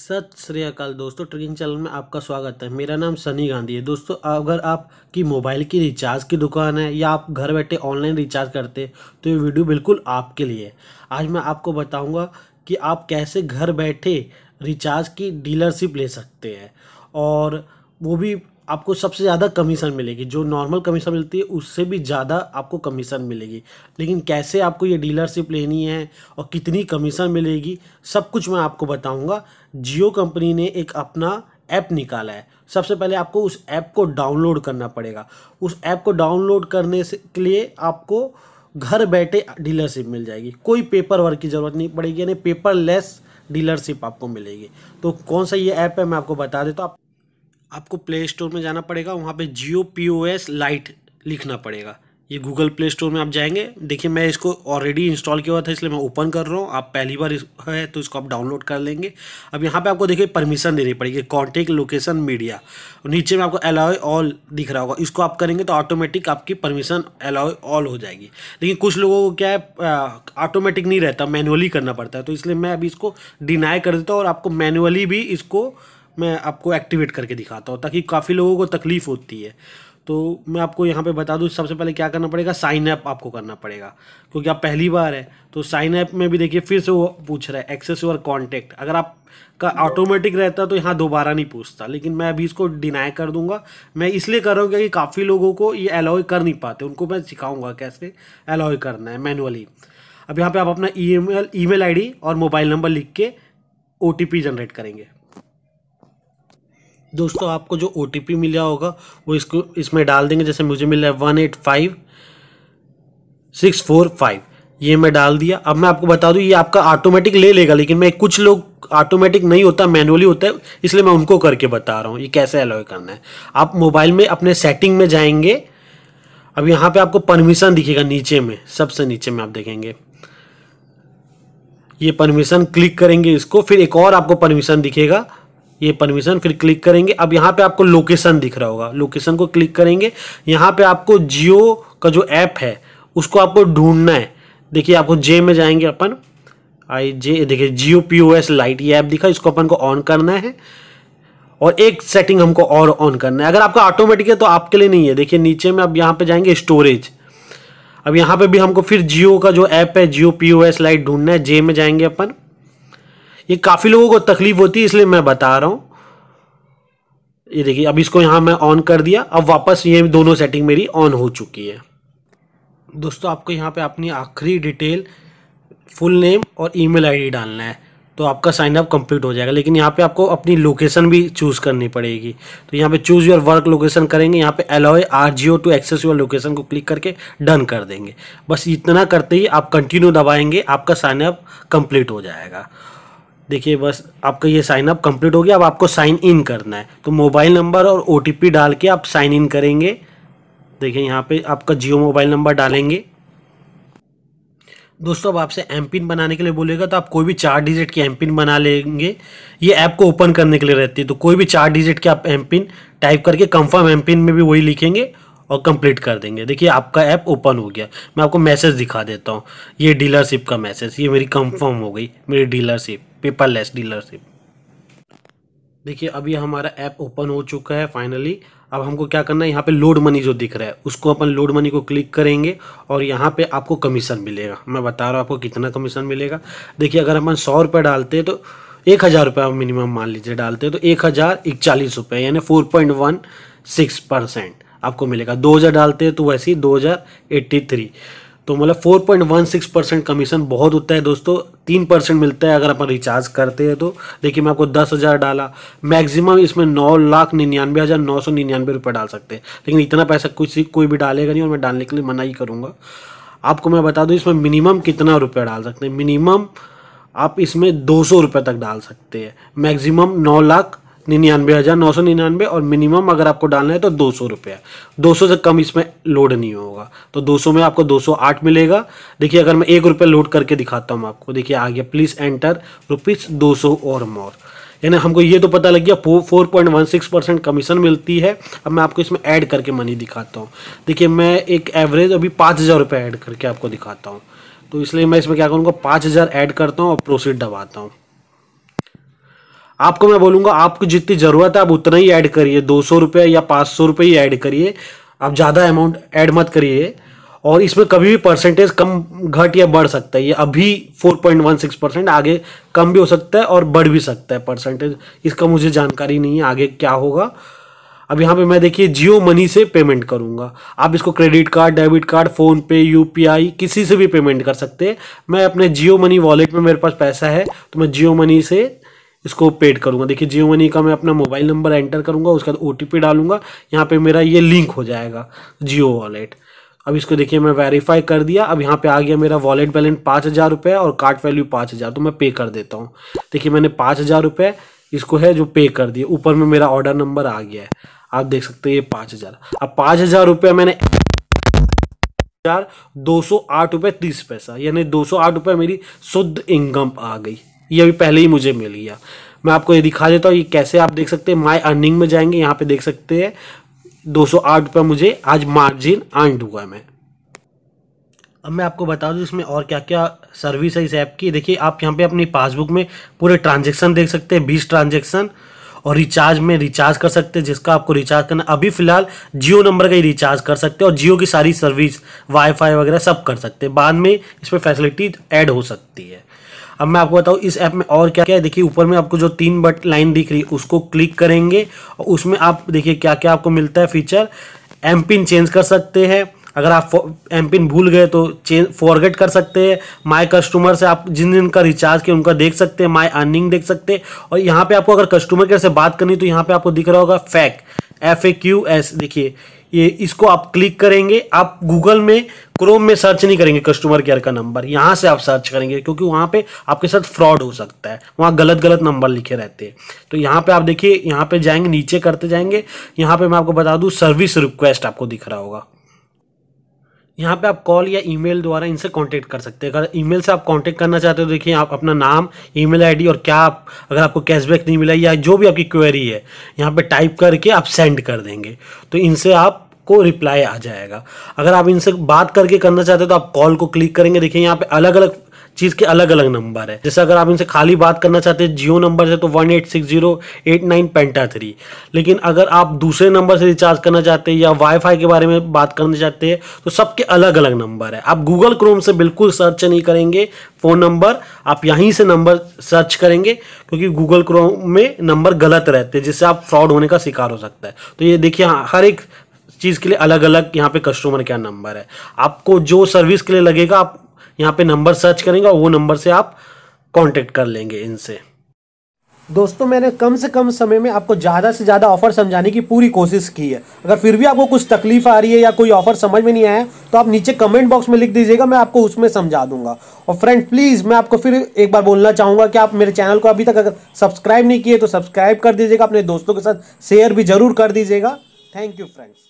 सत श्री अकाल दोस्तों ट्रेकिंग चैनल में आपका स्वागत है मेरा नाम सनी गांधी है दोस्तों अगर आपकी मोबाइल की रिचार्ज की दुकान है या आप घर बैठे ऑनलाइन रिचार्ज करते तो ये वीडियो बिल्कुल आपके लिए है आज मैं आपको बताऊंगा कि आप कैसे घर बैठे रिचार्ज की डीलरशिप ले सकते हैं और वो भी आपको सबसे ज़्यादा कमीशन मिलेगी जो नॉर्मल कमीशन मिलती है उससे भी ज़्यादा आपको कमीशन मिलेगी लेकिन कैसे आपको ये डीलरशिप लेनी है और कितनी कमीशन मिलेगी सब कुछ मैं आपको बताऊंगा जियो कंपनी ने एक अपना ऐप निकाला है सबसे पहले आपको उस ऐप को डाउनलोड करना पड़ेगा उस ऐप को डाउनलोड करने से के लिए आपको घर बैठे डीलरशिप मिल जाएगी कोई पेपर वर्क की ज़रूरत नहीं पड़ेगी यानी पेपर लेस डीलरशिप आपको मिलेगी तो कौन सा ये ऐप है मैं आपको बता देता हूँ आप आपको प्ले स्टोर में जाना पड़ेगा वहाँ पे Jio P O S lite लिखना पड़ेगा ये गूगल प्ले स्टोर में आप जाएंगे देखिए मैं इसको ऑलरेडी इंस्टॉल किया हुआ था इसलिए मैं ओपन कर रहा हूँ आप पहली बार है तो इसको आप डाउनलोड कर लेंगे अब यहाँ पे आपको देखिए परमिशन देनी पड़ेगी कॉन्टेक्ट लोकेशन मीडिया नीचे में आपको अलाउ ऑल दिख रहा होगा इसको आप करेंगे तो ऑटोमेटिक आपकी परमिशन अलाउ ऑल हो जाएगी लेकिन कुछ लोगों को क्या है ऑटोमेटिक नहीं रहता मैनुअली करना पड़ता है तो इसलिए मैं अभी इसको डिनाई कर देता हूँ और आपको मैनुअली भी इसको मैं आपको एक्टिवेट करके दिखाता हूँ ताकि काफ़ी लोगों को तकलीफ़ होती है तो मैं आपको यहाँ पे बता दूँ सबसे पहले क्या करना पड़ेगा साइन ऐप आपको करना पड़ेगा क्योंकि आप पहली बार है तो साइन ऐप में भी देखिए फिर से वो पूछ रहा है एक्सेस योर कॉन्टैक्ट अगर आप का ऑटोमेटिक रहता तो यहाँ दोबारा नहीं पूछता लेकिन मैं अभी इसको डिनाई कर दूंगा मैं इसलिए कर रहा हूँ क्योंकि काफ़ी लोगों को ये अलाउ कर नहीं पाते उनको मैं सिखाऊंगा कैसे अलाउ करना है मैनुअली अब यहाँ पर आप अपना ई मेल और मोबाइल नंबर लिख के ओ जनरेट करेंगे दोस्तों आपको जो ओ मिला होगा वो इसको इसमें डाल देंगे जैसे मुझे मिला है one eight five six four five ये मैं डाल दिया अब मैं आपको बता दूं ये आपका ऑटोमेटिक ले लेगा लेकिन मैं कुछ लोग ऑटोमेटिक नहीं होता मैनुअली होता है इसलिए मैं उनको करके बता रहा हूँ ये कैसे अलाउ करना है आप मोबाइल में अपने सेटिंग में जाएंगे अब यहाँ पे आपको परमिशन दिखेगा नीचे में सबसे नीचे में आप देखेंगे ये परमिशन क्लिक करेंगे इसको फिर एक और आपको परमिशन दिखेगा ये परमिशन फिर क्लिक करेंगे अब यहाँ पे आपको लोकेशन दिख रहा होगा लोकेशन को क्लिक करेंगे यहाँ पे आपको जियो का जो ऐप है उसको आपको ढूंढना है देखिए आपको जे में जाएंगे अपन आई जे देखिए Jio P O S lite ये ऐप दिखा इसको अपन को ऑन करना है और एक सेटिंग हमको और ऑन करना है अगर आपका ऑटोमेटिक है तो आपके लिए नहीं है देखिए नीचे में अब यहाँ पे जाएंगे स्टोरेज अब यहाँ पे भी हमको फिर जियो का जो ऐप है Jio P O S lite ढूंढना है जे में जाएंगे अपन ये काफ़ी लोगों को तकलीफ होती है इसलिए मैं बता रहा हूँ ये देखिए अब इसको यहाँ मैं ऑन कर दिया अब वापस ये दोनों सेटिंग मेरी ऑन हो चुकी है दोस्तों आपको यहाँ पे अपनी आखिरी डिटेल फुल नेम और ईमेल आईडी डालना है तो आपका साइन अप कंप्लीट हो जाएगा लेकिन यहाँ पे आपको अपनी लोकेशन भी चूज़ करनी पड़ेगी तो यहाँ पे चूज़ योर वर्क लोकेशन करेंगे यहाँ पे एलॉय आर Jio to access your location को क्लिक करके डन कर देंगे बस इतना करते ही आप कंटिन्यू दबाएंगे आपका साइनअप कम्प्लीट कंप्लीट हो जाएगा देखिए बस आपका ये साइन अप कंप्लीट हो गया अब आपको साइन इन करना है तो मोबाइल नंबर और ओ डाल के आप साइन इन करेंगे देखिए यहाँ पे आपका जियो मोबाइल नंबर डालेंगे दोस्तों अब आपसे एम पिन बनाने के लिए बोलेगा तो आप कोई भी चार डिजिट की एम पिन बना लेंगे ये ऐप को ओपन करने के लिए रहती है तो कोई भी चार डिजिट के आप एम पिन टाइप करके कंफर्म एम पिन में भी वही लिखेंगे और कंप्लीट कर देंगे देखिए आपका ऐप ओपन हो गया मैं आपको मैसेज दिखा देता हूँ ये डीलरशिप का मैसेज ये मेरी कंफर्म हो गई मेरी डीलरशिप पेपरलेस डीलरशिप देखिए अभी हमारा ऐप ओपन हो चुका है फाइनली अब हमको क्या करना है यहाँ पे लोड मनी जो दिख रहा है उसको अपन लोड मनी को क्लिक करेंगे और यहाँ पे आपको कमीशन मिलेगा मैं बता रहा हूँ आपको कितना कमीशन मिलेगा देखिए अगर अपन सौ रुपये डालते हैं तो एक हज़ार रुपये मिनिमम मान लीजिए डालते हैं तो एक हज़ार इकचालीस रुपये यानी four point one six percent आपको मिलेगा दो हज़ार डालते हैं तो वैसे ही दो हज़ार एट्टी थ्री तो मतलब 4.16 परसेंट कमीशन बहुत होता है दोस्तों तीन परसेंट मिलता है अगर अपन रिचार्ज करते हैं तो देखिए मैं आपको दस हज़ार डाला मैक्सिमम इसमें नौ लाख निन्यानवे हज़ार नौ सौ निन्यानवे रुपये डाल सकते हैं लेकिन इतना पैसा कुछ कोई भी डालेगा नहीं और मैं डालने के लिए मना ही करूँगा आपको मैं बता दूँ इसमें मिनिमम कितना रुपया डाल सकते हैं मिनिमम आप इसमें दो सौ रुपये तक डाल सकते हैं मैक्सिमम नौ लाख निन्यानवे हज़ार नौ सौ निन्यानवे और मिनिमम अगर आपको डालना है तो दो सौ रुपये दो सौ से कम इसमें लोड नहीं होगा तो दो सौ में आपको दो सौ आठ मिलेगा देखिए अगर मैं एक रुपये लोड करके दिखाता हूँ आपको देखिए आ गया प्लीज़ एंटर रुपीज़ दो सौ और मोर यानी हमको ये तो पता लग गया four point one six percent commission मिलती है अब मैं आपको इसमें ऐड करके मनी दिखाता हूँ देखिए मैं एक एवरेज अभी पाँच हज़ार रुपये ऐड करके आपको दिखाता हूँ तो इसलिए मैं इसमें क्या करूँगा पाँच हज़ार ऐड करता हूँ और प्रोसीड दबाता हूँ आपको मैं बोलूँगा आपको जितनी ज़रूरत है आप उतना ही ऐड करिए दो सौ रुपये या पाँच सौ रुपये ही ऐड करिए आप ज़्यादा अमाउंट ऐड मत करिए और इसमें कभी भी परसेंटेज कम घट या बढ़ सकता है ये अभी four point one six percent आगे कम भी हो सकता है और बढ़ भी सकता है परसेंटेज इसका मुझे जानकारी नहीं है आगे क्या होगा अब यहाँ पे मैं देखिए जियो मनी से पेमेंट करूँगा आप इसको credit card debit card PhonePe यू किसी से भी पेमेंट कर सकते हैं मैं अपने जियो मनी वॉलेट में मेरे पास पैसा है तो मैं जियो मनी से इसको पेड करूँगा देखिए जियो मनी का मैं अपना मोबाइल नंबर एंटर करूँगा उसके बाद ओ टी पी डालूंगा यहाँ पर मेरा ये लिंक हो जाएगा जियो वॉलेट अब इसको देखिए मैं वेरीफाई कर दिया अब यहाँ पे आ गया मेरा वॉलेट बैलेंस पाँच हज़ार रुपये और कार्ड वैल्यू पाँच हज़ार तो मैं पे कर देता हूँ देखिए मैंने पाँच हज़ार रुपये इसको है जो पे कर दिए ऊपर में मेरा ऑर्डर नंबर आ गया है आप देख सकते हैं ये पाँच हज़ार अब पाँच हज़ार रुपये मैंने हजार दो सौ आठ रुपये तीस पैसा यानी दो सौ आठ रुपये मेरी शुद्ध इनकम आ गई ये अभी पहले ही मुझे मिल गया मैं आपको ये दिखा देता हूँ ये कैसे आप देख सकते हैं माई अर्निंग में जाएंगे यहाँ पे देख सकते हैं दो सौ आठ मुझे आज मार्जिन अर्न हुआ मैं अब मैं आपको बता दूँ इसमें और क्या क्या सर्विस है इस ऐप की देखिए आप यहाँ पे अपनी पासबुक में पूरे ट्रांजेक्शन देख सकते हैं बीस ट्रांजेक्शन और रिचार्ज में रिचार्ज कर सकते हैं जिसका आपको रिचार्ज करना अभी फिलहाल जियो नंबर का ही रिचार्ज कर सकते हैं और जियो की सारी सर्विस वाईफाई वगैरह सब कर सकते हैं बाद में इसमें फैसिलिटी ऐड हो सकती है अब मैं आपको बताऊँ इस ऐप में और क्या क्या है देखिए ऊपर में आपको जो तीन बट लाइन दिख रही है उसको क्लिक करेंगे और उसमें आप देखिए क्या क्या आपको मिलता है फीचर एम पिन चेंज कर सकते हैं अगर आप एम पिन भूल गए तो चेंज फॉरगेट कर सकते हैं माय कस्टमर से आप जिन जिन का रिचार्ज किया उनका देख सकते हैं माय अर्निंग देख सकते हैं और यहाँ पे आपको अगर कस्टमर केयर से बात करनी तो यहाँ पे आपको दिख रहा होगा FAQ F A Q S देखिए ये इसको आप क्लिक करेंगे आप गूगल में क्रोम में सर्च नहीं करेंगे कस्टमर केयर का नंबर यहाँ से आप सर्च करेंगे क्योंकि वहाँ पे आपके साथ फ्रॉड हो सकता है वहाँ गलत गलत नंबर लिखे रहते हैं तो यहाँ पे आप देखिए यहाँ पे जाएंगे नीचे करते जाएंगे यहाँ पे मैं आपको बता दूँ सर्विस रिक्वेस्ट आपको दिख रहा होगा यहाँ पे आप कॉल या ईमेल द्वारा इनसे कांटेक्ट कर सकते हैं अगर ईमेल से आप कांटेक्ट करना चाहते हो तो देखिए आप अपना नाम ईमेल आईडी और क्या आप अगर आपको कैशबैक नहीं मिला या जो भी आपकी क्वेरी है यहाँ पे टाइप करके आप सेंड कर देंगे तो इनसे आप को रिप्लाई आ जाएगा अगर आप इनसे बात करके करना चाहते हो तो आप कॉल को क्लिक करेंगे देखिए यहाँ पे अलग अलग चीज के अलग अलग नंबर है जैसे अगर आप इनसे खाली बात करना चाहते हैं जियो नंबर से तो one eight six zero eight nine पेंटा थ्री लेकिन अगर आप दूसरे नंबर से रिचार्ज करना चाहते हैं या वाईफाई के बारे में बात करना चाहते हैं तो सबके अलग अलग नंबर है आप गूगल क्रोम से बिल्कुल सर्च नहीं करेंगे फ़ोन नंबर आप यहीं से नंबर सर्च करेंगे क्योंकि गूगल क्रोम में नंबर गलत रहते हैं जिससे आप फ्रॉड होने का शिकार हो सकता है तो ये देखिए हाँ, हर एक चीज़ के लिए अलग अलग यहाँ पे कस्टमर केयर नंबर है आपको जो सर्विस के लिए लगेगा आप यहाँ पे नंबर सर्च करेंगे और वो नंबर से आप कांटेक्ट कर लेंगे इनसे दोस्तों मैंने कम से कम समय में आपको ज़्यादा से ज़्यादा ऑफर समझाने की पूरी कोशिश की है अगर फिर भी आपको कुछ तकलीफ आ रही है या कोई ऑफर समझ में नहीं आया तो आप नीचे कमेंट बॉक्स में लिख दीजिएगा मैं आपको उसमें समझा दूंगा और फ्रेंड प्लीज़ मैं आपको फिर एक बार बोलना चाहूँगा कि आप मेरे चैनल को अभी तक अगर सब्सक्राइब नहीं किए तो सब्सक्राइब कर दीजिएगा अपने दोस्तों के साथ शेयर भी ज़रूर कर दीजिएगा थैंक यू फ्रेंड्स